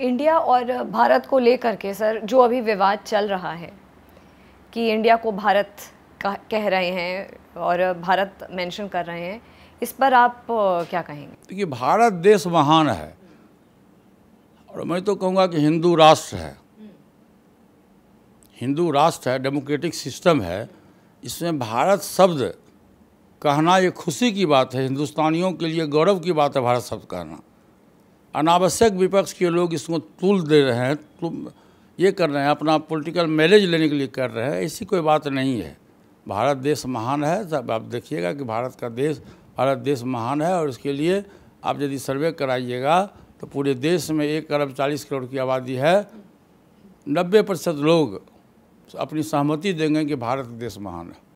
India और भारत को लेकर के सर जो अभी विवाद चल रहा है कि इंडिया को भारत कह, रहे हैं और भारत मेंशन कर रहे हैं इस पर आप क्या कहेंगे देखिए भारत देश महान है और मैं तो कहूँगा कि हिंदू राष्ट्र है हिंदू राष्ट्र है डेमोक्रेटिक सिस्टम है इसमें भारत शब्द कहना ये खुशी की बात है हिंदुस्तानियों के लिए गौरव की बात है भारत शब्द कहना अनावश्यक विपक्ष के लोग इसको तूल दे रहे हैं तुम ये कर रहे हैं अपना पॉलिटिकल मैलेज लेने के लिए कर रहे हैं ऐसी कोई बात नहीं है भारत देश महान है तब आप देखिएगा कि भारत का देश भारत देश महान है और इसके लिए आप यदि सर्वे कराइएगा तो पूरे देश में एक अरब चालीस करोड़ की आबादी है नब्बे प्रतिशत लोग अपनी सहमति देंगे कि भारत देश महान है